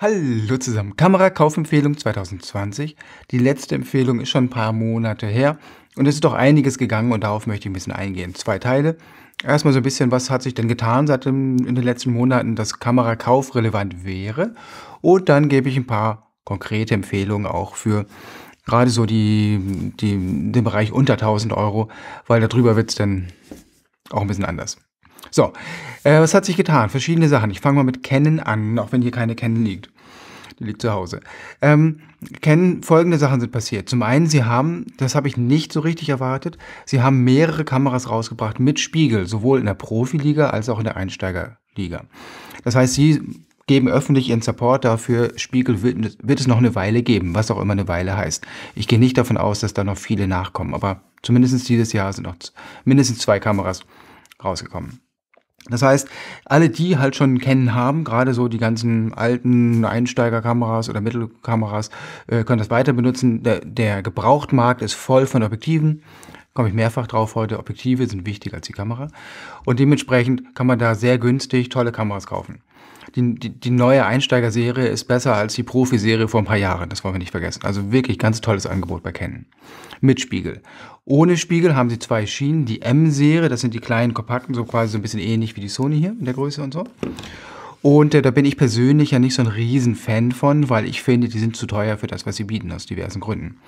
Hallo zusammen, Kamerakaufempfehlung 2020. Die letzte Empfehlung ist schon ein paar Monate her und es ist doch einiges gegangen und darauf möchte ich ein bisschen eingehen. Zwei Teile. Erstmal so ein bisschen, was hat sich denn getan seit dem, in den letzten Monaten, dass Kamerakauf relevant wäre und dann gebe ich ein paar konkrete Empfehlungen auch für gerade so die, die den Bereich unter 1000 Euro, weil darüber wird es dann auch ein bisschen anders. So, äh, was hat sich getan? Verschiedene Sachen. Ich fange mal mit Canon an, auch wenn hier keine Canon liegt. Die liegt zu Hause. Ähm, Canon, folgende Sachen sind passiert. Zum einen, sie haben, das habe ich nicht so richtig erwartet, sie haben mehrere Kameras rausgebracht mit Spiegel, sowohl in der Profiliga als auch in der Einsteigerliga. Das heißt, sie geben öffentlich ihren Support dafür. Spiegel wird, wird, es noch eine Weile geben, was auch immer eine Weile heißt. Ich gehe nicht davon aus, dass da noch viele nachkommen, aber zumindest dieses Jahr sind noch mindestens zwei Kameras rausgekommen. Das heißt, alle, die halt schon kennen haben, gerade so die ganzen alten Einsteigerkameras oder Mittelkameras, äh, können das weiter benutzen. Der, der Gebrauchtmarkt ist voll von Objektiven. Komme ich mehrfach drauf heute. Objektive sind wichtiger als die Kamera. Und dementsprechend kann man da sehr günstig tolle Kameras kaufen die, die, die neue Einsteigerserie ist besser als die Profiserie vor ein paar Jahren. Das wollen wir nicht vergessen. Also wirklich ganz tolles Angebot bei Canon. Mit Spiegel. Ohne Spiegel haben sie zwei Schienen. Die M-Serie, das sind die kleinen, kompakten, so quasi so ein bisschen ähnlich wie die Sony hier in der Größe und so. Und äh, da bin ich persönlich ja nicht so ein Riesenfan von, weil ich finde, die sind zu teuer für das, was sie bieten, aus diversen Gründen.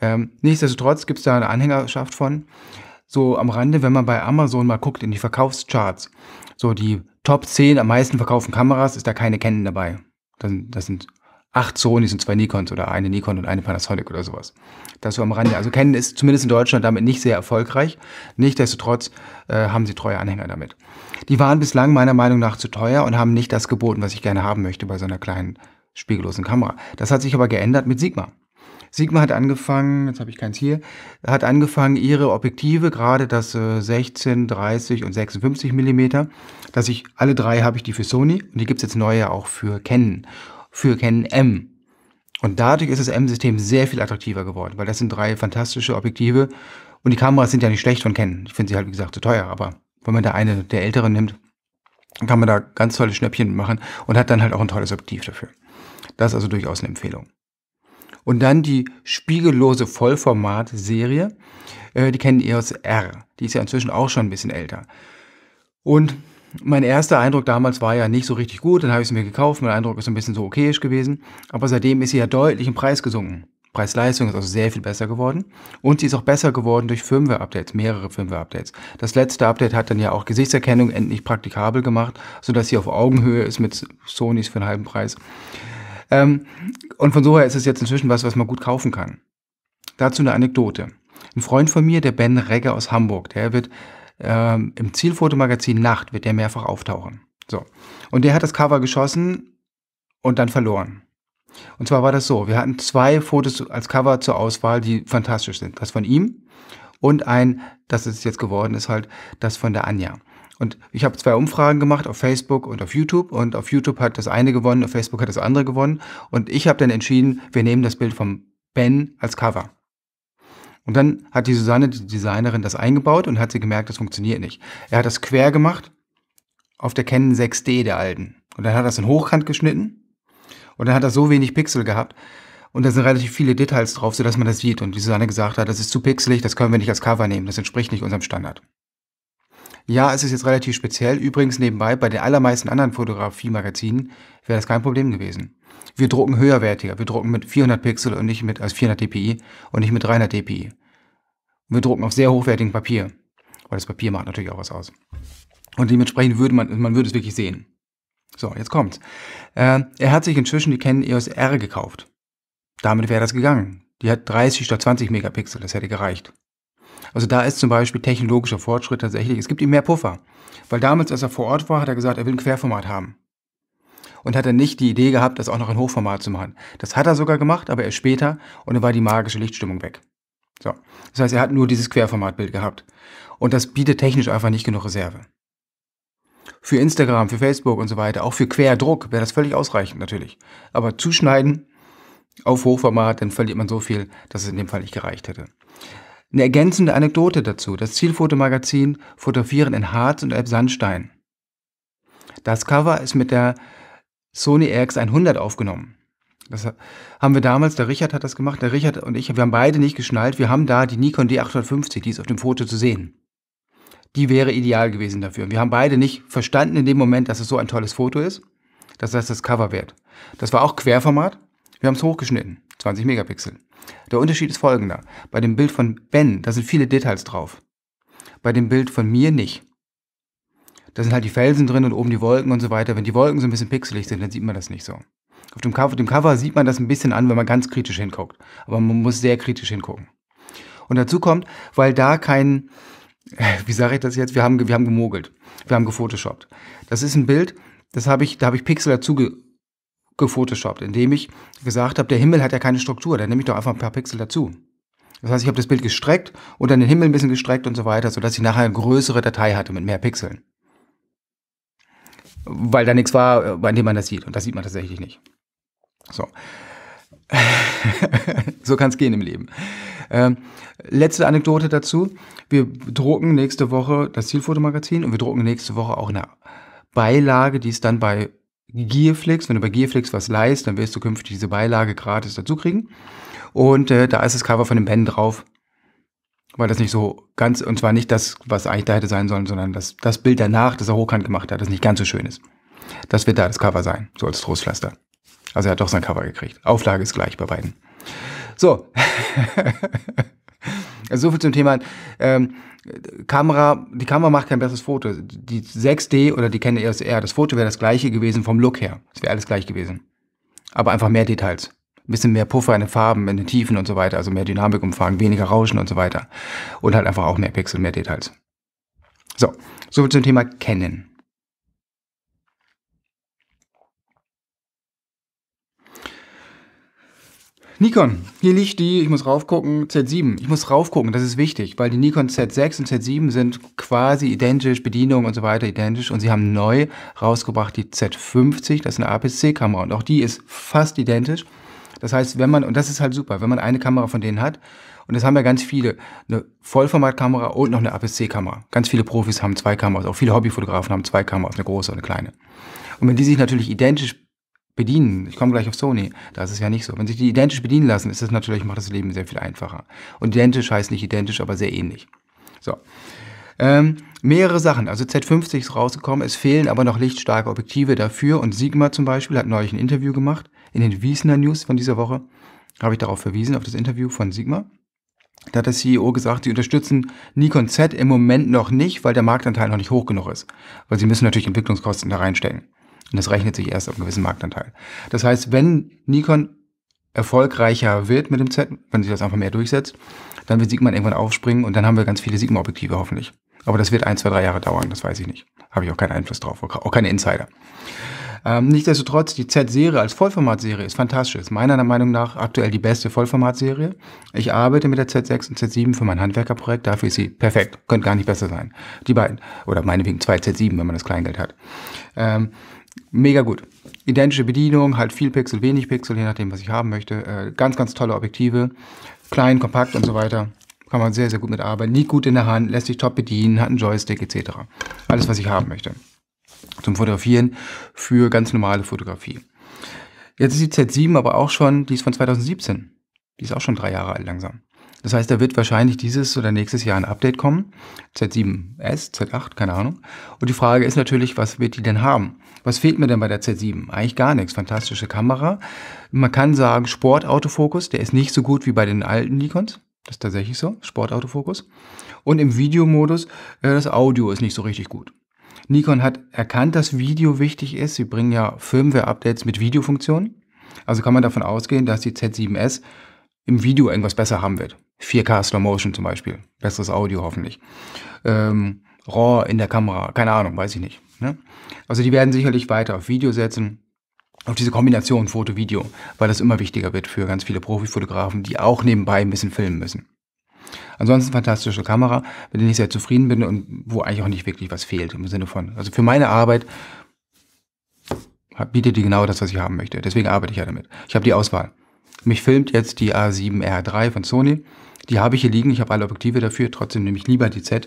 Ähm, nichtsdestotrotz gibt es da eine Anhängerschaft von. So am Rande, wenn man bei Amazon mal guckt in die Verkaufscharts, so die Top 10 am meisten verkauften Kameras ist da keine Canon dabei. Das sind, das sind acht Sonys und zwei Nikons oder eine Nikon und eine Panasonic oder sowas. Das so am Rande. Also Canon ist zumindest in Deutschland damit nicht sehr erfolgreich. Nichtsdestotrotz äh, haben sie treue Anhänger damit. Die waren bislang meiner Meinung nach zu teuer und haben nicht das geboten, was ich gerne haben möchte bei so einer kleinen spiegellosen Kamera. Das hat sich aber geändert mit Sigma. Sigma hat angefangen, jetzt habe ich keins hier, hat angefangen, ihre Objektive, gerade das 16, äh, 30 und 56 Millimeter, dass ich alle drei habe ich die für Sony und die gibt es jetzt neue auch für Canon, für Canon M. Und dadurch ist das M-System sehr viel attraktiver geworden, weil das sind drei fantastische Objektive und die Kameras sind ja nicht schlecht von Canon. Ich finde sie halt, wie gesagt, zu teuer, aber wenn man da eine der älteren nimmt, kann man da ganz tolle Schnäppchen machen und hat dann halt auch ein tolles Objektiv dafür. Das ist also durchaus eine Empfehlung. Und dann die spiegellose Vollformat-Serie, äh, die kennen EOS R. Die ist ja inzwischen auch schon ein bisschen älter. Und mein erster Eindruck damals war ja nicht so richtig gut, dann habe ich sie mir gekauft. Mein Eindruck ist ein bisschen so okayisch gewesen. Aber seitdem ist sie ja deutlich im Preis gesunken. Preis-Leistung ist also sehr viel besser geworden. Und sie ist auch besser geworden durch Firmware-Updates, mehrere Firmware-Updates. Das letzte Update hat dann ja auch Gesichtserkennung endlich praktikabel gemacht, sodass sie auf Augenhöhe ist mit Sonys für einen halben Preis. Ähm, und von so her ist es jetzt inzwischen was, was man gut kaufen kann. Dazu eine Anekdote. Ein Freund von mir, der Ben Regge aus Hamburg, der wird ähm, im Zielfotomagazin Nacht, wird der mehrfach auftauchen. So. Und der hat das Cover geschossen und dann verloren. Und zwar war das so, wir hatten zwei Fotos als Cover zur Auswahl, die fantastisch sind. Das von ihm und ein, das es jetzt geworden ist, halt das von der Anja. Und ich habe zwei Umfragen gemacht auf Facebook und auf YouTube. Und auf YouTube hat das eine gewonnen, auf Facebook hat das andere gewonnen. Und ich habe dann entschieden, wir nehmen das Bild vom Ben als Cover. Und dann hat die Susanne, die Designerin, das eingebaut und hat sie gemerkt, das funktioniert nicht. Er hat das quer gemacht auf der Canon 6D der alten. Und dann hat er es in Hochkant geschnitten. Und dann hat er so wenig Pixel gehabt. Und da sind relativ viele Details drauf, sodass man das sieht. Und die Susanne gesagt hat, das ist zu pixelig, das können wir nicht als Cover nehmen, das entspricht nicht unserem Standard. Ja, es ist jetzt relativ speziell. Übrigens nebenbei, bei den allermeisten anderen Fotografiemagazinen wäre das kein Problem gewesen. Wir drucken höherwertiger. Wir drucken mit 400 Pixel und nicht mit, als 400 dpi und nicht mit 300 dpi. Wir drucken auf sehr hochwertigem Papier. Weil das Papier macht natürlich auch was aus. Und dementsprechend würde man, man würde es wirklich sehen. So, jetzt kommt's. Äh, er hat sich inzwischen die Canon EOS R gekauft. Damit wäre das gegangen. Die hat 30 statt 20 Megapixel, das hätte gereicht. Also da ist zum Beispiel technologischer Fortschritt tatsächlich, es gibt ihm mehr Puffer. Weil damals, als er vor Ort war, hat er gesagt, er will ein Querformat haben. Und hat er nicht die Idee gehabt, das auch noch in Hochformat zu machen. Das hat er sogar gemacht, aber erst später und dann war die magische Lichtstimmung weg. So. Das heißt, er hat nur dieses Querformatbild gehabt. Und das bietet technisch einfach nicht genug Reserve. Für Instagram, für Facebook und so weiter, auch für Querdruck wäre das völlig ausreichend natürlich. Aber zuschneiden auf Hochformat, dann verliert man so viel, dass es in dem Fall nicht gereicht hätte. Eine ergänzende Anekdote dazu. Das Zielfotomagazin Fotografieren in Harz und Elbsandstein. Das Cover ist mit der Sony RX100 aufgenommen. Das haben wir damals, der Richard hat das gemacht, der Richard und ich, wir haben beide nicht geschnallt, wir haben da die Nikon D850, die ist auf dem Foto zu sehen. Die wäre ideal gewesen dafür. Wir haben beide nicht verstanden in dem Moment, dass es so ein tolles Foto ist, dass das das Cover wert. Das war auch Querformat, wir haben es hochgeschnitten, 20 Megapixel. Der Unterschied ist folgender. Bei dem Bild von Ben, da sind viele Details drauf. Bei dem Bild von mir nicht. Da sind halt die Felsen drin und oben die Wolken und so weiter. Wenn die Wolken so ein bisschen pixelig sind, dann sieht man das nicht so. Auf dem Cover, dem Cover sieht man das ein bisschen an, wenn man ganz kritisch hinguckt. Aber man muss sehr kritisch hingucken. Und dazu kommt, weil da kein, wie sage ich das jetzt? Wir haben, wir haben gemogelt. Wir haben gefotoshoppt. Das ist ein Bild, das habe ich, da habe ich Pixel dazu gefotoshoppt, indem ich gesagt habe, der Himmel hat ja keine Struktur, dann nehme ich doch einfach ein paar Pixel dazu. Das heißt, ich habe das Bild gestreckt und dann den Himmel ein bisschen gestreckt und so weiter, sodass ich nachher eine größere Datei hatte mit mehr Pixeln. Weil da nichts war, bei äh, dem man das sieht. Und das sieht man tatsächlich nicht. So. so kann es gehen im Leben. Ähm, letzte Anekdote dazu. Wir drucken nächste Woche das Zielfotomagazin und wir drucken nächste Woche auch eine Beilage, die es dann bei Gearflix. Wenn du bei Gearflix was leist, dann wirst du künftig diese Beilage gratis dazu kriegen. Und äh, da ist das Cover von dem Pen drauf. Weil das nicht so ganz, und zwar nicht das, was eigentlich da hätte sein sollen, sondern das, das Bild danach, das er hochkant gemacht hat, das nicht ganz so schön ist. Das wird da das Cover sein, so als Trostpflaster. Also er hat doch sein Cover gekriegt. Auflage ist gleich bei beiden. So. so viel zum Thema. Ähm, Kamera, die Kamera macht kein besseres Foto. Die 6D oder die Canon EOS R, das Foto wäre das gleiche gewesen vom Look her. Es wäre alles gleich gewesen. Aber einfach mehr Details. Ein bisschen mehr Puffer in den Farben, in den Tiefen und so weiter. Also mehr Dynamikumfang, weniger Rauschen und so weiter. Und halt einfach auch mehr Pixel, mehr Details. So, soviel zum Thema Canon. Nikon, hier liegt die, ich muss raufgucken, Z7. Ich muss raufgucken, das ist wichtig, weil die Nikon Z6 und Z7 sind quasi identisch, Bedienung und so weiter identisch und sie haben neu rausgebracht die Z50, das ist eine APS-C-Kamera und auch die ist fast identisch. Das heißt, wenn man, und das ist halt super, wenn man eine Kamera von denen hat, und das haben ja ganz viele, eine Vollformatkamera und noch eine APS-C-Kamera. Ganz viele Profis haben zwei Kameras, auch viele Hobbyfotografen haben zwei Kameras, eine große und eine kleine. Und wenn die sich natürlich identisch bedienen. Ich komme gleich auf Sony. Das ist ja nicht so. Wenn sich die identisch bedienen lassen, ist das natürlich, macht das Leben sehr viel einfacher. Und identisch heißt nicht identisch, aber sehr ähnlich. So. Ähm, mehrere Sachen. Also Z50 ist rausgekommen, es fehlen aber noch lichtstarke Objektive dafür. Und Sigma zum Beispiel hat neulich ein Interview gemacht. In den Wiesner News von dieser Woche habe ich darauf verwiesen, auf das Interview von Sigma. Da hat der CEO gesagt, sie unterstützen Nikon Z im Moment noch nicht, weil der Marktanteil noch nicht hoch genug ist. Weil sie müssen natürlich Entwicklungskosten da reinstecken. Und das rechnet sich erst auf einen gewissen Marktanteil. Das heißt, wenn Nikon erfolgreicher wird mit dem Z, wenn sich das einfach mehr durchsetzt, dann wird Sigma irgendwann aufspringen und dann haben wir ganz viele Sigma-Objektive hoffentlich. Aber das wird ein, zwei, drei Jahre dauern, das weiß ich nicht. Habe ich auch keinen Einfluss drauf, auch keine Insider. Ähm, nichtsdestotrotz, die Z-Serie als Vollformatserie ist fantastisch. Ist meiner Meinung nach aktuell die beste Vollformatserie. Ich arbeite mit der Z6 und Z7 für mein Handwerkerprojekt. Dafür ist sie perfekt. Könnte gar nicht besser sein. Die beiden. Oder meinetwegen zwei Z7, wenn man das Kleingeld hat. Ähm, Mega gut. Identische Bedienung, halt viel Pixel, wenig Pixel, je nachdem, was ich haben möchte. Äh, ganz, ganz tolle Objektive. Klein, kompakt und so weiter. Kann man sehr, sehr gut mit arbeiten. Liegt gut in der Hand, lässt sich top bedienen, hat einen Joystick etc. Alles, was ich haben möchte. Zum Fotografieren für ganz normale Fotografie. Jetzt ist die Z7 aber auch schon, die ist von 2017. Die ist auch schon drei Jahre alt langsam. Das heißt, da wird wahrscheinlich dieses oder nächstes Jahr ein Update kommen. Z7S, Z8, keine Ahnung. Und die Frage ist natürlich, was wird die denn haben? Was fehlt mir denn bei der Z7? Eigentlich gar nichts. Fantastische Kamera. Man kann sagen, Sportautofokus, der ist nicht so gut wie bei den alten Nikons. Das ist tatsächlich so, Sportautofokus. Und im Videomodus, äh, das Audio ist nicht so richtig gut. Nikon hat erkannt, dass Video wichtig ist. Sie bringen ja Firmware-Updates mit Videofunktionen. Also kann man davon ausgehen, dass die Z7S im Video irgendwas besser haben wird. 4K Slow Motion zum Beispiel. Besseres Audio hoffentlich. Ähm, RAW in der Kamera, keine Ahnung, weiß ich nicht. Ne? Also die werden sicherlich weiter auf Video setzen, auf diese Kombination Foto-Video, weil das immer wichtiger wird für ganz viele Profifotografen, die auch nebenbei ein bisschen filmen müssen. Ansonsten fantastische Kamera, mit der ich sehr zufrieden bin und wo eigentlich auch nicht wirklich was fehlt im Sinne von. Also für meine Arbeit bietet die genau das, was ich haben möchte. Deswegen arbeite ich ja damit. Ich habe die Auswahl. Mich filmt jetzt die A7R3 von Sony. Die habe ich hier liegen, ich habe alle Objektive dafür, trotzdem nehme ich lieber die Z,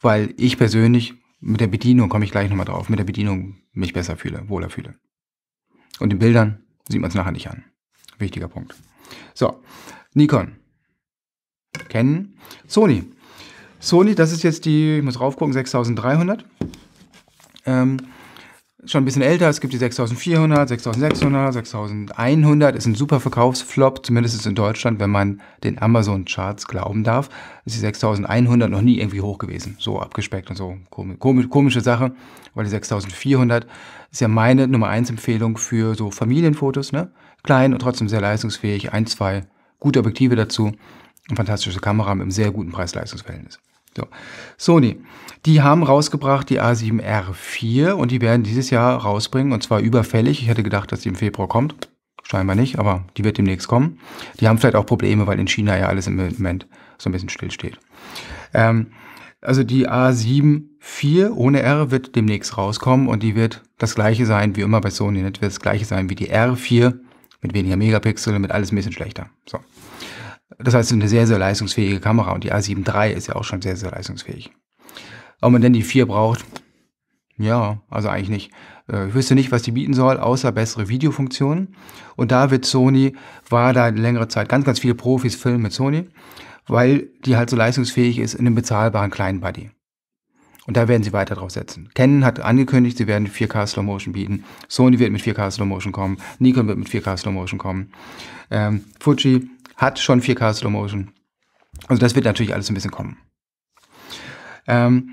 weil ich persönlich mit der Bedienung, komme ich gleich nochmal drauf, mit der Bedienung mich besser fühle, wohler fühle. Und in Bildern sieht man es nachher nicht an. Wichtiger Punkt. So, Nikon. Kennen. Sony. Sony, das ist jetzt die, ich muss raufgucken, 6300. Ähm, schon ein bisschen älter. Es gibt die 6400, 6600, 6100. Ist ein super Verkaufsflop, zumindest in Deutschland, wenn man den Amazon-Charts glauben darf. Ist die 6100 noch nie irgendwie hoch gewesen. So abgespeckt und so. Komisch, komische Sache, weil die 6400 ist ja meine Nummer 1 Empfehlung für so Familienfotos. Ne? Klein und trotzdem sehr leistungsfähig. Ein, zwei gute Objektive dazu. Eine fantastische Kamera mit einem sehr guten Preis-Leistungs-Verhältnis. So. Sony, die haben rausgebracht die A7R4 und die werden dieses Jahr rausbringen und zwar überfällig. Ich hätte gedacht, dass die im Februar kommt. Scheinbar nicht, aber die wird demnächst kommen. Die haben vielleicht auch Probleme, weil in China ja alles im Moment so ein bisschen stillsteht. Ähm, also die A74 7 ohne R wird demnächst rauskommen und die wird das gleiche sein, wie immer bei Sony, Das wird das gleiche sein wie die R4 mit weniger Megapixel, und mit alles ein bisschen schlechter. So. Das heißt, eine sehr, sehr leistungsfähige Kamera und die A7 III ist ja auch schon sehr, sehr leistungsfähig. Ob man denn die 4 braucht? Ja, also eigentlich nicht. Äh, ich wüsste nicht, was die bieten soll, außer bessere Videofunktionen. Und da wird Sony, war da eine längere Zeit ganz, ganz viele Profis filmen mit Sony, weil die halt so leistungsfähig ist in einem bezahlbaren kleinen Buddy. Und da werden sie weiter drauf setzen. Canon hat angekündigt, sie werden 4K Slow Motion bieten. Sony wird mit 4K Slow Motion kommen. Nikon wird mit 4K Slow Motion kommen. Ähm, Fuji hat schon 4K Slow Motion. Also das wird natürlich alles ein bisschen kommen. Ähm,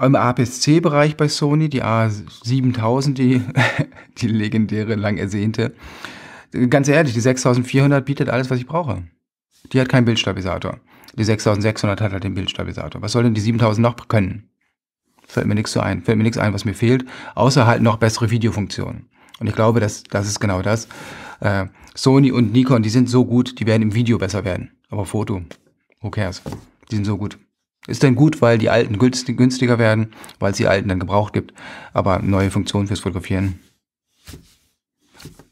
Im APS-C-Bereich bei Sony, die A7000, die, die legendäre, lang ersehnte. Ganz ehrlich, die 6400 bietet alles, was ich brauche. Die hat keinen Bildstabilisator. Die 6600 hat halt den Bildstabilisator. Was soll denn die 7000 noch können? Fällt mir nichts so ein. Fällt mir nichts ein, was mir fehlt. Außer halt noch bessere Videofunktionen. Und ich glaube, dass das ist genau das. Äh, Sony und Nikon, die sind so gut, die werden im Video besser werden. Aber Foto, who cares? Die sind so gut. Ist dann gut, weil die alten günstiger werden, weil es die alten dann gebraucht gibt. Aber neue Funktionen fürs Fotografieren.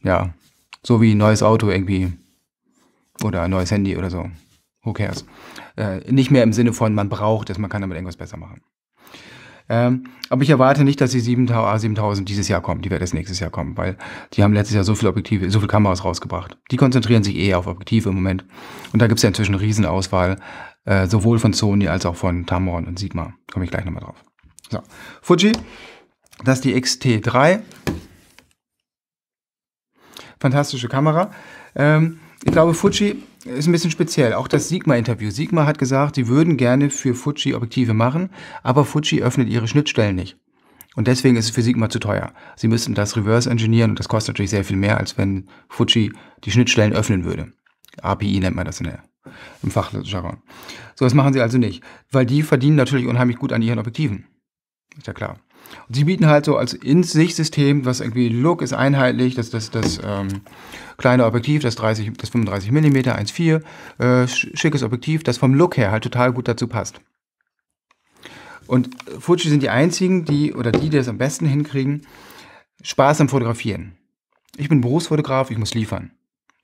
Ja, so wie ein neues Auto irgendwie. Oder ein neues Handy oder so. Who cares? Äh, nicht mehr im Sinne von, man braucht es, man kann damit irgendwas besser machen. Ähm, aber ich erwarte nicht, dass die 7000, ah, dieses Jahr kommen. Die wird erst nächstes Jahr kommen, weil die haben letztes Jahr so viele Objektive, so viele Kameras rausgebracht. Die konzentrieren sich eher auf Objektive im Moment. Und da gibt es ja inzwischen eine Riesenauswahl, äh, sowohl von Sony als auch von Tamron und Sigma. Komme ich gleich nochmal drauf. So, Fuji, das ist die XT3. Fantastische Kamera. Ähm, ich glaube, Fuji ist ein bisschen speziell. Auch das Sigma-Interview. Sigma hat gesagt, sie würden gerne für Fuji Objektive machen, aber Fuji öffnet ihre Schnittstellen nicht. Und deswegen ist es für Sigma zu teuer. Sie müssten das reverse engineeren und das kostet natürlich sehr viel mehr, als wenn Fuji die Schnittstellen öffnen würde. API nennt man das in der, im Fachjargon. So, das machen sie also nicht, weil die verdienen natürlich unheimlich gut an ihren Objektiven. Ist ja klar. Und sie bieten halt so als In-Sich-System, was irgendwie Look ist einheitlich, das, das, das ähm, kleine Objektiv, das, 30, das 35 mm 1.4, äh, schickes Objektiv, das vom Look her halt total gut dazu passt. Und Fuji sind die einzigen, die oder die, die das am besten hinkriegen, Spaß am Fotografieren. Ich bin Berufsfotograf, ich muss liefern.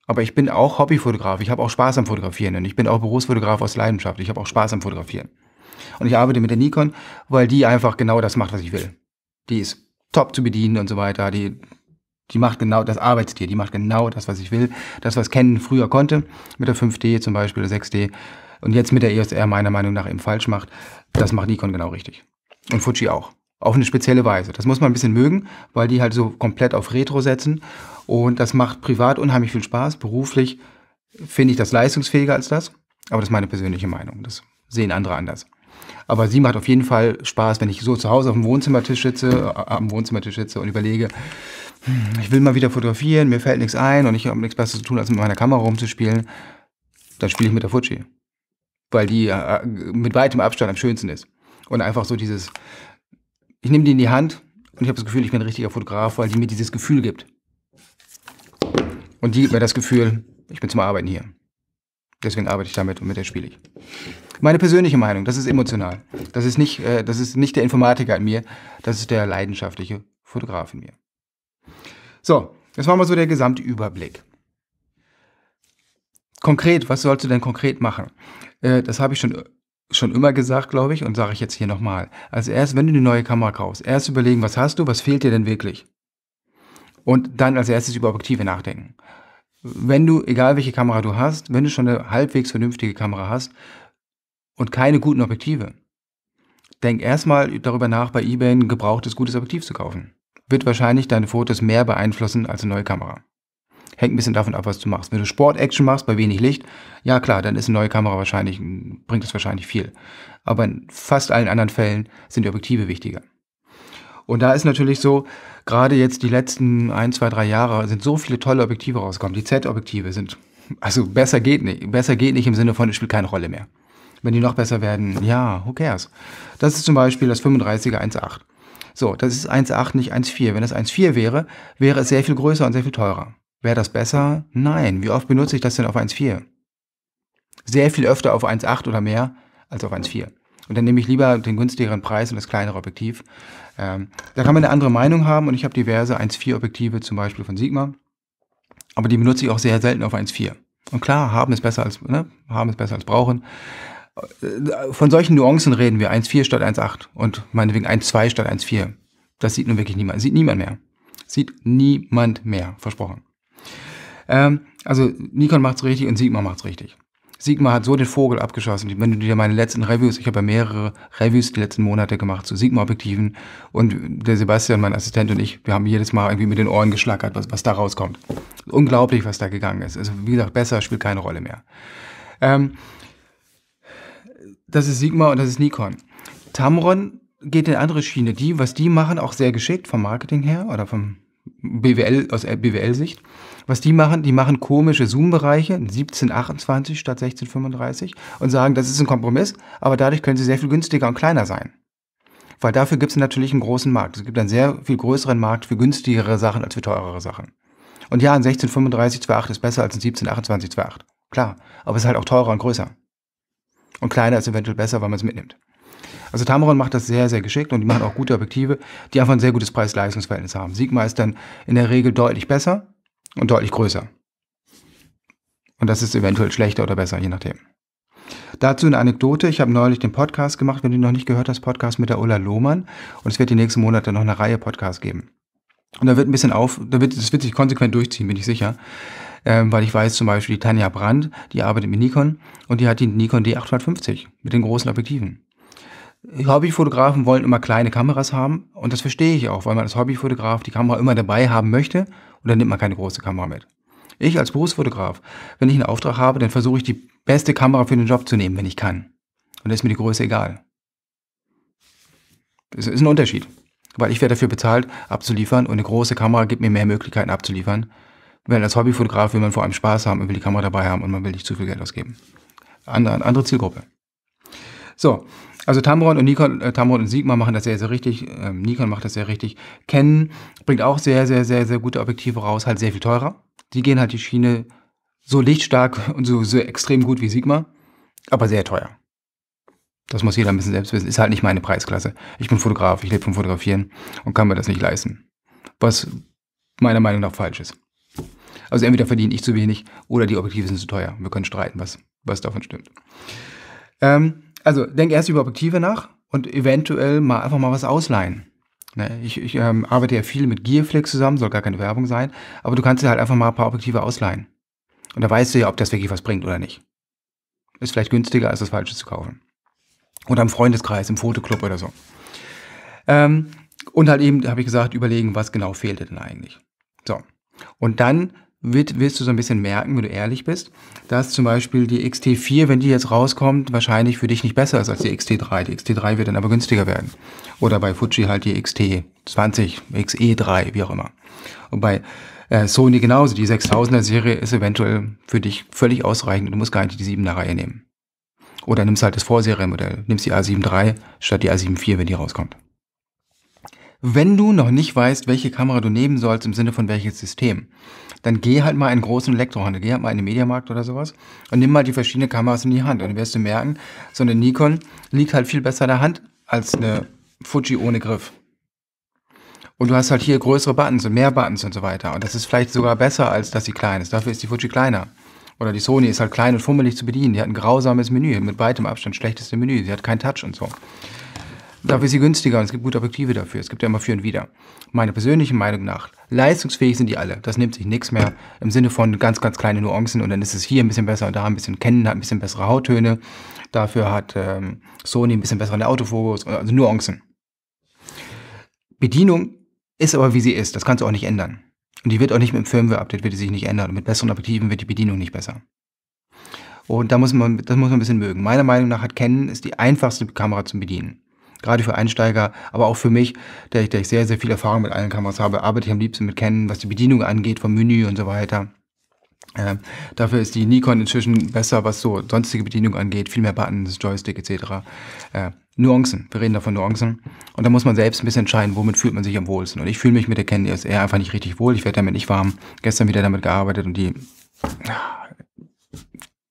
Aber ich bin auch Hobbyfotograf, ich habe auch Spaß am Fotografieren und ich bin auch Berufsfotograf aus Leidenschaft, ich habe auch Spaß am Fotografieren. Und ich arbeite mit der Nikon, weil die einfach genau das macht, was ich will die ist top zu bedienen und so weiter. Die, die macht genau das Arbeitstier, die macht genau das, was ich will. Das, was Canon früher konnte, mit der 5D zum Beispiel, der 6D und jetzt mit der EOS R meiner Meinung nach eben falsch macht, das macht Nikon genau richtig. Und Fuji auch. Auf eine spezielle Weise. Das muss man ein bisschen mögen, weil die halt so komplett auf Retro setzen. Und das macht privat unheimlich viel Spaß. Beruflich finde ich das leistungsfähiger als das. Aber das ist meine persönliche Meinung. Das sehen andere anders. Aber sie macht auf jeden Fall Spaß, wenn ich so zu Hause auf dem Wohnzimmertisch sitze, äh, am Wohnzimmertisch sitze und überlege, hm, ich will mal wieder fotografieren, mir fällt nichts ein und ich habe nichts Besseres zu tun, als mit meiner Kamera rumzuspielen, dann spiele ich mit der Fuji. Weil die äh, mit weitem Abstand am schönsten ist. Und einfach so dieses, ich nehme die in die Hand und ich habe das Gefühl, ich bin ein richtiger Fotograf, weil die mir dieses Gefühl gibt. Und die gibt mir das Gefühl, ich bin zum Arbeiten hier. Deswegen arbeite ich damit und mit der spiele ich. Meine persönliche Meinung, das ist emotional. Das ist nicht, äh, das ist nicht der Informatiker in mir, das ist der leidenschaftliche Fotograf in mir. So, das war mal so der Gesamtüberblick. Konkret, was sollst du denn konkret machen? Äh, das habe ich schon schon immer gesagt, glaube ich, und sage ich jetzt hier nochmal. Also erst, wenn du eine neue Kamera kaufst, erst überlegen, was hast du, was fehlt dir denn wirklich? Und dann als erstes über Objektive nachdenken. Wenn du, egal welche Kamera du hast, wenn du schon eine halbwegs vernünftige Kamera hast, und keine guten Objektive. Denk erstmal darüber nach, bei eBay ein gebrauchtes gutes Objektiv zu kaufen. Wird wahrscheinlich deine Fotos mehr beeinflussen als eine neue Kamera. Hängt ein bisschen davon ab, was du machst. Wenn du Sport-Action machst bei wenig Licht, ja klar, dann ist eine neue Kamera wahrscheinlich, bringt es wahrscheinlich viel. Aber in fast allen anderen Fällen sind die Objektive wichtiger. Und da ist natürlich so, gerade jetzt die letzten ein, zwei, drei Jahre sind so viele tolle Objektive rausgekommen. Die Z-Objektive sind, also besser geht nicht. Besser geht nicht im Sinne von, es spielt keine Rolle mehr. Wenn die noch besser werden, ja, who cares? Das ist zum Beispiel das 35er 1.8. So, das ist 1.8, nicht 1.4. Wenn das 1.4 wäre, wäre es sehr viel größer und sehr viel teurer. Wäre das besser? Nein. Wie oft benutze ich das denn auf 1.4? Sehr viel öfter auf 1.8 oder mehr als auf 1.4. Und dann nehme ich lieber den günstigeren Preis und das kleinere Objektiv. Ähm, da kann man eine andere Meinung haben und ich habe diverse 1.4 Objektive, zum Beispiel von Sigma. Aber die benutze ich auch sehr selten auf 1.4. Und klar, haben ist besser als, ne? haben ist besser als brauchen. Äh, von solchen Nuancen reden wir. 1,4 statt 1,8 und meinetwegen 1,2 statt 1,4. Das sieht nun wirklich niemand. Sieht niemand mehr. Sieht niemand mehr. Versprochen. Ähm, also Nikon macht's richtig und Sigma macht's richtig. Sigma hat so den Vogel abgeschossen. Wenn du dir meine letzten Reviews, ich habe ja mehrere Reviews die letzten Monate gemacht zu Sigma-Objektiven und der Sebastian, mein Assistent und ich, wir haben jedes Mal irgendwie mit den Ohren geschlackert, was, was da rauskommt. Unglaublich, was da gegangen ist. Also wie gesagt, besser spielt keine Rolle mehr. Ähm, das ist Sigma und das ist Nikon. Tamron geht in eine andere Schiene. Die, was die machen, auch sehr geschickt vom Marketing her oder vom BWL, aus BWL-Sicht. Was die machen, die machen komische Zoom-Bereiche, 1728 statt 1635 und sagen, das ist ein Kompromiss, aber dadurch können sie sehr viel günstiger und kleiner sein. Weil dafür gibt es natürlich einen großen Markt. Es gibt einen sehr viel größeren Markt für günstigere Sachen als für teurere Sachen. Und ja, ein 1635 28 ist besser als ein 1728 28. Klar, aber es ist halt auch teurer und größer. Und kleiner ist eventuell besser, weil man es mitnimmt. Also Tamron macht das sehr, sehr geschickt und die machen auch gute Objektive, die einfach ein sehr gutes Preis-Leistungs-Verhältnis haben. Sigma ist dann in der Regel deutlich besser und deutlich größer. Und das ist eventuell schlechter oder besser, je nachdem. Dazu eine Anekdote. Ich habe neulich den Podcast gemacht, wenn du ihn noch nicht gehört hast, Podcast mit der Ulla Lohmann. Und es wird die nächsten Monate noch eine Reihe Podcasts geben. Und da wird ein bisschen auf, da wird, das wird sich konsequent durchziehen, bin ich sicher ähm, weil ich weiß zum Beispiel, die Tanja Brandt, die arbeitet mit Nikon und die hat die Nikon D850 mit den großen Objektiven. Hobbyfotografen wollen immer kleine Kameras haben und das verstehe ich auch, weil man als Hobbyfotograf die Kamera immer dabei haben möchte und dann nimmt man keine große Kamera mit. Ich als Berufsfotograf, wenn ich einen Auftrag habe, dann versuche ich die beste Kamera für den Job zu nehmen, wenn ich kann. Und da ist mir die Größe egal. Das ist ein Unterschied, weil ich werde dafür bezahlt, abzuliefern und eine große Kamera gibt mir mehr Möglichkeiten abzuliefern weil als Hobbyfotograf will man vor allem Spaß haben und will die Kamera dabei haben und man will nicht zu viel Geld ausgeben. Andere, andere Zielgruppe. So, also Tamron und Nikon, äh, Tamron und Sigma machen das sehr, sehr richtig. Ähm, Nikon macht das sehr richtig. Canon bringt auch sehr, sehr, sehr, sehr gute Objektive raus, halt sehr viel teurer. Die gehen halt die Schiene so lichtstark und so, so extrem gut wie Sigma, aber sehr teuer. Das muss jeder ein bisschen selbst wissen. Ist halt nicht meine Preisklasse. Ich bin Fotograf, ich lebe vom Fotografieren und kann mir das nicht leisten. Was meiner Meinung nach falsch ist. Also entweder verdiene ich zu wenig oder die Objektive sind zu teuer. Wir können streiten, was, was davon stimmt. Ähm, also denk erst über Objektive nach und eventuell mal einfach mal was ausleihen. Ne, ich, ich ähm, arbeite ja viel mit Gearflix zusammen, soll gar keine Werbung sein, aber du kannst dir halt einfach mal ein paar Objektive ausleihen. Und da weißt du ja, ob das wirklich was bringt oder nicht. Ist vielleicht günstiger, als das Falsche zu kaufen. Oder im Freundeskreis, im Fotoclub oder so. Ähm, und halt eben, habe ich gesagt, überlegen, was genau fehlte denn eigentlich. So. Und dann wird, wirst du so ein bisschen merken, wenn du ehrlich bist, dass zum Beispiel die XT4, wenn die jetzt rauskommt, wahrscheinlich für dich nicht besser ist als die XT3. Die XT3 wird dann aber günstiger werden. Oder bei Fuji halt die XT20, XE3, wie auch immer. Und bei äh, Sony genauso, die 6000er Serie ist eventuell für dich völlig ausreichend. und Du musst gar nicht die 7er Reihe nehmen. Oder nimmst halt das Vorserienmodell, nimmst die A7 III statt die A7 IV, wenn die rauskommt. Wenn du noch nicht weißt, welche Kamera du nehmen sollst im Sinne von welches System, dann geh halt mal in einen großen Elektrohandel, geh halt mal in den Mediamarkt oder sowas und nimm mal die verschiedenen Kameras in die Hand. Und dann wirst du merken, so eine Nikon liegt halt viel besser in der Hand als eine Fuji ohne Griff. Und du hast halt hier größere Buttons und mehr Buttons und so weiter. Und das ist vielleicht sogar besser, als dass sie klein ist. Dafür ist die Fuji kleiner. Oder die Sony ist halt klein und fummelig zu bedienen. Die hat ein grausames Menü, mit weitem Abstand schlechteste Menü. Sie hat keinen Touch und so. Dafür ist sie günstiger und es gibt gute Objektive dafür. Es gibt ja immer für und wieder. Meine persönliche Meinung nach, leistungsfähig sind die alle. Das nimmt sich nichts mehr im Sinne von ganz, ganz kleine Nuancen und dann ist es hier ein bisschen besser und da ein bisschen Kennen hat ein bisschen bessere Hauttöne. Dafür hat ähm, Sony ein bisschen besseren Autofokus, also Nuancen. Bedienung ist aber wie sie ist. Das kannst du auch nicht ändern. Und die wird auch nicht mit dem Firmware-Update, wird die sich nicht ändern. Und mit besseren Objektiven wird die Bedienung nicht besser. Und da muss man, das muss man ein bisschen mögen. Meiner Meinung nach hat Canon ist die einfachste Kamera zum Bedienen gerade für Einsteiger, aber auch für mich, der ich, der ich sehr, sehr viel Erfahrung mit allen Kameras habe, arbeite ich am liebsten mit Canon, was die Bedienung angeht, vom Menü und so weiter. Äh, dafür ist die Nikon inzwischen besser, was so sonstige Bedienung angeht, viel mehr Buttons, Joystick etc. Äh, Nuancen, wir reden davon Nuancen. Und da muss man selbst ein bisschen entscheiden, womit fühlt man sich am wohlsten. Und ich fühle mich mit der Canon ESR einfach nicht richtig wohl, ich werde damit nicht warm. Gestern wieder damit gearbeitet und die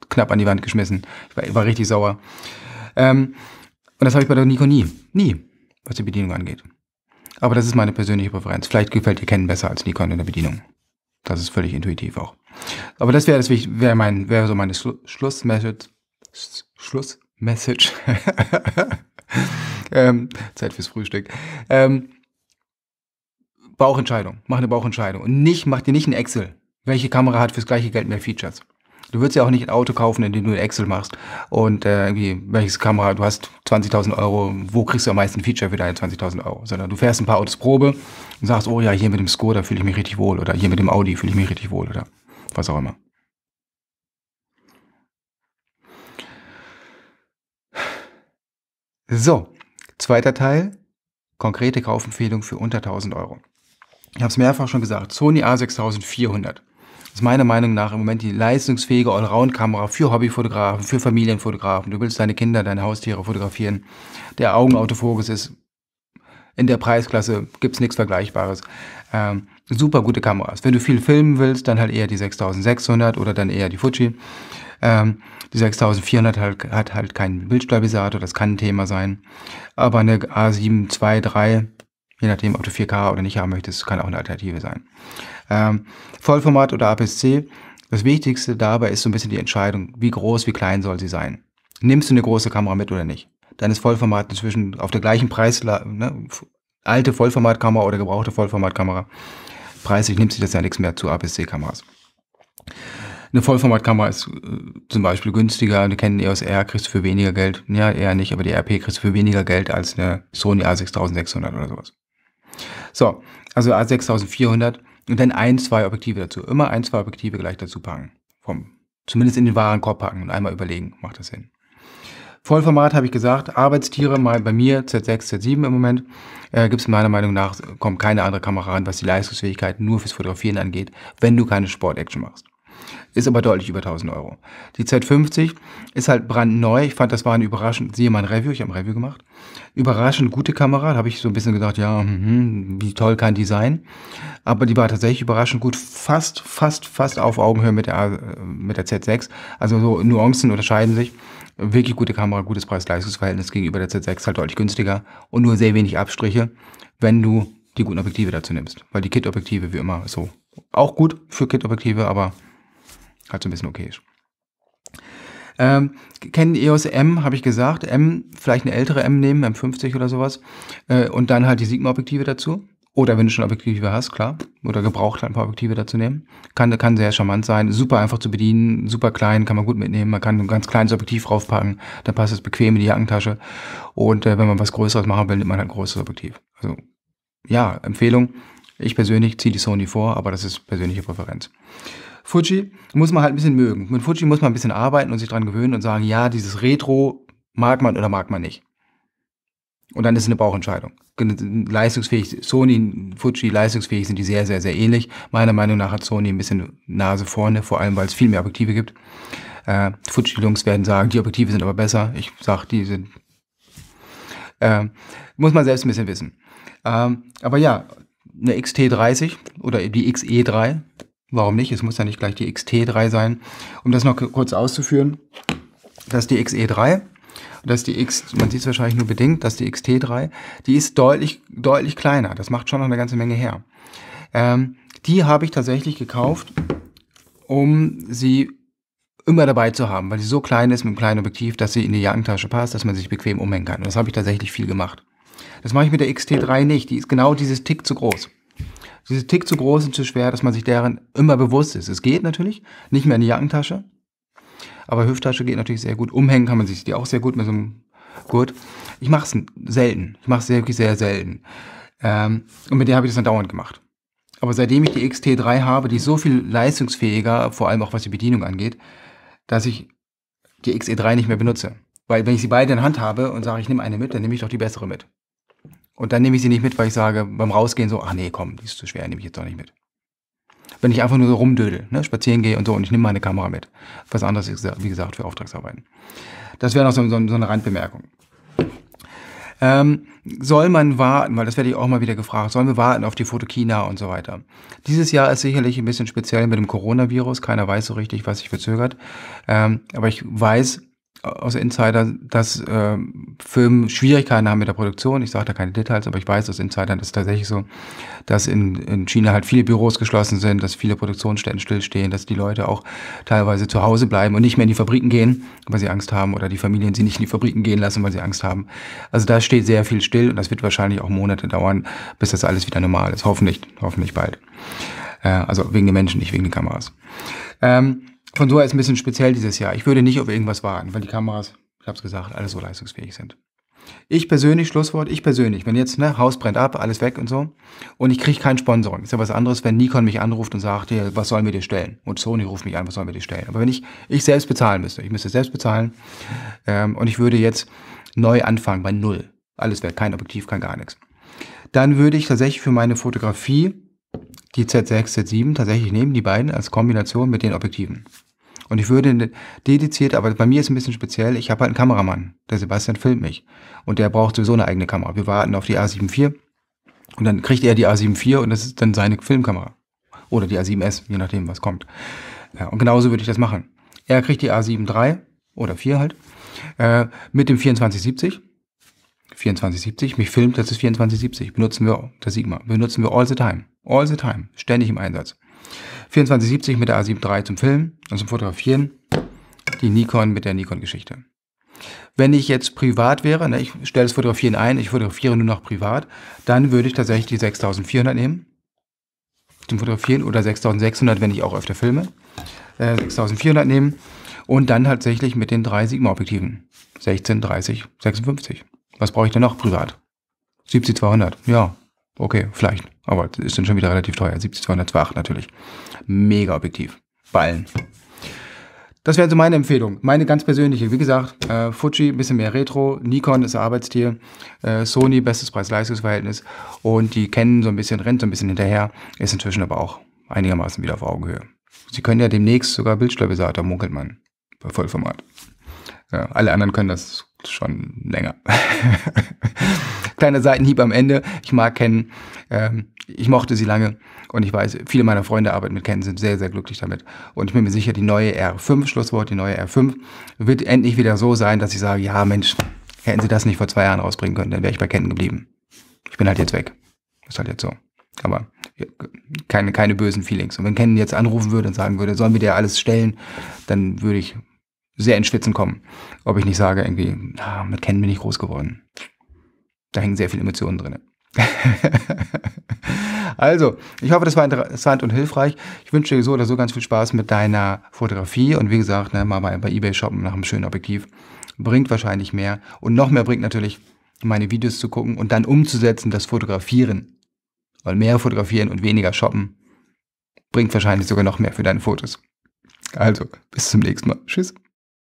knapp an die Wand geschmissen. Ich war, war richtig sauer. Ähm, und das habe ich bei der Nico nie. Nie, was die Bedienung angeht. Aber das ist meine persönliche Präferenz. Vielleicht gefällt ihr Canon besser als Nikon in der Bedienung. Das ist völlig intuitiv auch. Aber das wäre das wäre mein wäre so meine Schlu Schlussmessage Schlussmessage ähm, Zeit fürs Frühstück. Ähm, Bauchentscheidung. Mach eine Bauchentscheidung und nicht mach dir nicht ein Excel. Welche Kamera hat fürs gleiche Geld mehr Features? Du würdest ja auch nicht ein Auto kaufen, in dem du Excel machst. Und äh, irgendwie, welches Kamera, du hast 20.000 Euro, wo kriegst du am meisten Feature für deine 20.000 Euro? Sondern du fährst ein paar Autos Probe und sagst, oh ja, hier mit dem Skoda fühle ich mich richtig wohl oder hier mit dem Audi fühle ich mich richtig wohl oder was auch immer. So, zweiter Teil, konkrete Kaufempfehlung für unter 1000 Euro. Ich habe es mehrfach schon gesagt, Sony A6400 ist meiner Meinung nach im Moment die leistungsfähige Allround-Kamera für Hobbyfotografen, für Familienfotografen. Du willst deine Kinder, deine Haustiere fotografieren. Der Augenautofokus ist in der Preisklasse, gibt es nichts Vergleichbares. Ähm, super gute Kameras. Wenn du viel filmen willst, dann halt eher die 6600 oder dann eher die Fuji. Ähm, die 6400 hat, hat halt keinen Bildstabilisator, das kann ein Thema sein. Aber eine A7 II, 3, je nachdem, ob du 4K oder nicht haben möchtest, kann auch eine Alternative sein. Ähm, Vollformat oder APS-C, das Wichtigste dabei ist so ein bisschen die Entscheidung, wie groß, wie klein soll sie sein. Nimmst du eine große Kamera mit oder nicht? Dann ist Vollformat inzwischen auf der gleichen Preis, ne, alte Vollformatkamera oder gebrauchte Vollformatkamera. Preislich nimmt sich das ja nichts mehr zu APS-C-Kameras. Eine Vollformatkamera ist äh, zum Beispiel günstiger. Eine kennst EOS R, kriegst du für weniger Geld. Ja, eher nicht, aber die RP kriegst du für weniger Geld als eine Sony A6600 oder sowas. So, also A6400 und dann ein, zwei Objektive dazu. Immer ein, zwei Objektive gleich dazu packen. Vom, zumindest in den wahren Korb packen und einmal überlegen, macht das Sinn. Vollformat habe ich gesagt, Arbeitstiere mal bei mir, Z6, Z7 im Moment, äh, gibt es meiner Meinung nach, kommt keine andere Kamera ran, was die Leistungsfähigkeit nur fürs Fotografieren angeht, wenn du keine Sport-Action machst ist aber deutlich über 1000 Euro. Die Z50 ist halt brandneu. Ich fand, das war ein überraschend, siehe mein Review, ich habe ein Review gemacht. Überraschend gute Kamera, da habe ich so ein bisschen gedacht, ja, hm, hm wie toll kann die sein? Aber die war tatsächlich überraschend gut, fast, fast, fast auf Augenhöhe mit der, äh, mit der Z6. Also so Nuancen unterscheiden sich. Wirklich gute Kamera, gutes Preis-Leistungsverhältnis gegenüber der Z6 halt deutlich günstiger und nur sehr wenig Abstriche, wenn du die guten Objektive dazu nimmst. Weil die Kit-Objektive, wie immer, so auch gut für Kit-Objektive, aber halt so ein bisschen okay ist. Ähm, kennen EOS e M, habe ich gesagt. M, vielleicht eine ältere M nehmen, M50 oder sowas. Äh, und dann halt die Sigma-Objektive dazu. Oder wenn du schon Objektive hast, klar. Oder gebraucht halt ein paar Objektive dazu nehmen. Kann, kann sehr charmant sein. Super einfach zu bedienen. Super klein, kann man gut mitnehmen. Man kann ein ganz kleines Objektiv draufpacken. Dann passt es bequem in die Jackentasche. Und äh, wenn man was Größeres machen will, nimmt man halt ein großes Objektiv. Also, ja, Empfehlung. Ich persönlich ziehe die Sony vor, aber das ist persönliche Präferenz. Fuji muss man halt ein bisschen mögen. Mit Fuji muss man ein bisschen arbeiten und sich dran gewöhnen und sagen, ja, dieses Retro mag man oder mag man nicht. Und dann ist es eine Bauchentscheidung. Leistungsfähig, Sony, Fuji, leistungsfähig sind die sehr, sehr, sehr ähnlich. Meiner Meinung nach hat Sony ein bisschen Nase vorne, vor allem weil es viel mehr Objektive gibt. Äh, Fuji-Jungs werden sagen, die Objektive sind aber besser. Ich sag, die sind. Äh, muss man selbst ein bisschen wissen. Ähm, aber ja, eine XT30 oder die XE3 Warum nicht? Es muss ja nicht gleich die XT3 sein. Um das noch kurz auszuführen, das ist die XE3 dass die X, man sieht es wahrscheinlich nur bedingt, dass die XT3, die ist deutlich, deutlich kleiner. Das macht schon noch eine ganze Menge her. Ähm, die habe ich tatsächlich gekauft, um sie immer dabei zu haben, weil sie so klein ist mit einem kleinen Objektiv, dass sie in die Jackentasche passt, dass man sich bequem umhängen kann. Und das habe ich tatsächlich viel gemacht. Das mache ich mit der XT3 nicht. Die ist genau dieses Tick zu groß. Sie ist tick zu groß und zu schwer, dass man sich deren immer bewusst ist. Es geht natürlich, nicht mehr in die Jackentasche, aber Hüfttasche geht natürlich sehr gut. Umhängen kann man sich die auch sehr gut mit so einem Gurt. Ich mache es selten. Ich mache es wirklich sehr selten. Ähm, und mit der habe ich das dann dauernd gemacht. Aber seitdem ich die XT3 habe, die ist so viel leistungsfähiger, vor allem auch was die Bedienung angeht, dass ich die XE3 nicht mehr benutze. Weil wenn ich sie beide in Hand habe und sage, ich nehme eine mit, dann nehme ich doch die bessere mit. Und dann nehme ich sie nicht mit, weil ich sage, beim Rausgehen so, ach nee, komm, die ist zu schwer, nehme ich jetzt doch nicht mit. Wenn ich einfach nur so rumdödel, ne, spazieren gehe und so und ich nehme meine Kamera mit. Was anderes ist, wie gesagt, für Auftragsarbeiten. Das wäre noch so, so, so eine Randbemerkung. Ähm, soll man warten, weil das werde ich auch mal wieder gefragt, sollen wir warten auf die Fotokina und so weiter? Dieses Jahr ist sicherlich ein bisschen speziell mit dem Coronavirus. Keiner weiß so richtig, was sich verzögert. Ähm, aber ich weiß, aus Insider, dass äh, Film Schwierigkeiten haben mit der Produktion. Ich sage da keine Details, aber ich weiß aus Insider, das ist tatsächlich so, dass in, in China halt viele Büros geschlossen sind, dass viele Produktionsstätten stillstehen, dass die Leute auch teilweise zu Hause bleiben und nicht mehr in die Fabriken gehen, weil sie Angst haben, oder die Familien sie nicht in die Fabriken gehen lassen, weil sie Angst haben. Also da steht sehr viel still und das wird wahrscheinlich auch Monate dauern, bis das alles wieder normal ist. Hoffentlich, hoffentlich bald. Äh, also wegen den Menschen, nicht wegen den Kameras. Ähm, von so ist ein bisschen speziell dieses Jahr. Ich würde nicht auf irgendwas warten, weil die Kameras, ich habe es gesagt, alles so leistungsfähig sind. Ich persönlich, Schlusswort, ich persönlich, wenn jetzt, ne, Haus brennt ab, alles weg und so, und ich kriege kein Sponsoring. Ist ja was anderes, wenn Nikon mich anruft und sagt, hier, was sollen wir dir stellen? Und Sony ruft mich an, was sollen wir dir stellen? Aber wenn ich, ich selbst bezahlen müsste, ich müsste selbst bezahlen, ähm, und ich würde jetzt neu anfangen bei Null. Alles weg, kein Objektiv, kein gar nichts. Dann würde ich tatsächlich für meine Fotografie die Z6, Z7 tatsächlich nehmen, die beiden als Kombination mit den Objektiven. Und ich würde ne, dediziert, aber bei mir ist ein bisschen speziell, ich habe halt einen Kameramann, der Sebastian filmt mich. Und der braucht sowieso eine eigene Kamera. Wir warten auf die A74 und dann kriegt er die A74 und das ist dann seine Filmkamera. Oder die A7S, je nachdem, was kommt. Ja, und genauso würde ich das machen. Er kriegt die a 73 oder 4 halt, äh, mit dem 2470 2470, mich filmt, das ist 2470. Benutzen wir das Sigma. Benutzen wir all the time. All the time. Ständig im Einsatz. 2470 mit der A7 III zum Filmen und zum Fotografieren. Die Nikon mit der Nikon-Geschichte. Wenn ich jetzt privat wäre, ne, ich stelle das Fotografieren ein, ich fotografiere nur noch privat, dann würde ich tatsächlich die 6400 nehmen zum Fotografieren oder 6600, wenn ich auch öfter filme. Äh, 6400 nehmen und dann tatsächlich mit den drei Sigma-Objektiven. 16, 30, 56. Was brauche ich denn noch privat? 70, Ja, okay, vielleicht. Aber das ist dann schon wieder relativ teuer. 70, 200, natürlich. Mega objektiv. Ballen. Das wäre also meine Empfehlung. Meine ganz persönliche. Wie gesagt, äh, Fuji, ein bisschen mehr Retro. Nikon ist Arbeitstier. Äh, Sony, bestes preis leistungsverhältnis Und die kennen so ein bisschen, rennt so ein bisschen hinterher. Ist inzwischen aber auch einigermaßen wieder auf Augenhöhe. Sie können ja demnächst sogar Bildstabilisator, munkelt man. Bei Vollformat. Ja, alle anderen können das schon länger. Kleiner Seitenhieb am Ende. Ich mag Ken. Ähm, ich mochte sie lange und ich weiß, viele meiner Freunde arbeiten mit Ken, sind sehr, sehr glücklich damit. Und ich bin mir sicher, die neue R5, Schlusswort, die neue R5, wird endlich wieder so sein, dass ich sage, ja Mensch, hätten sie das nicht vor zwei Jahren rausbringen können, dann wäre ich bei Ken geblieben. Ich bin halt jetzt weg. Ist halt jetzt so. Aber keine, keine bösen Feelings. Und wenn Ken jetzt anrufen würde und sagen würde, sollen wir dir alles stellen, dann würde ich sehr ins Schwitzen kommen. Ob ich nicht sage, irgendwie, ah, mit Ken bin ich groß geworden. Da hängen sehr viele Emotionen drin. also, ich hoffe, das war interessant und hilfreich. Ich wünsche dir so oder so ganz viel Spaß mit deiner Fotografie und wie gesagt, ne, mal bei eBay shoppen nach einem schönen Objektiv. Bringt wahrscheinlich mehr. Und noch mehr bringt natürlich, meine Videos zu gucken und dann umzusetzen, das Fotografieren. Weil mehr fotografieren und weniger shoppen bringt wahrscheinlich sogar noch mehr für deine Fotos. Also, bis zum nächsten Mal. Tschüss.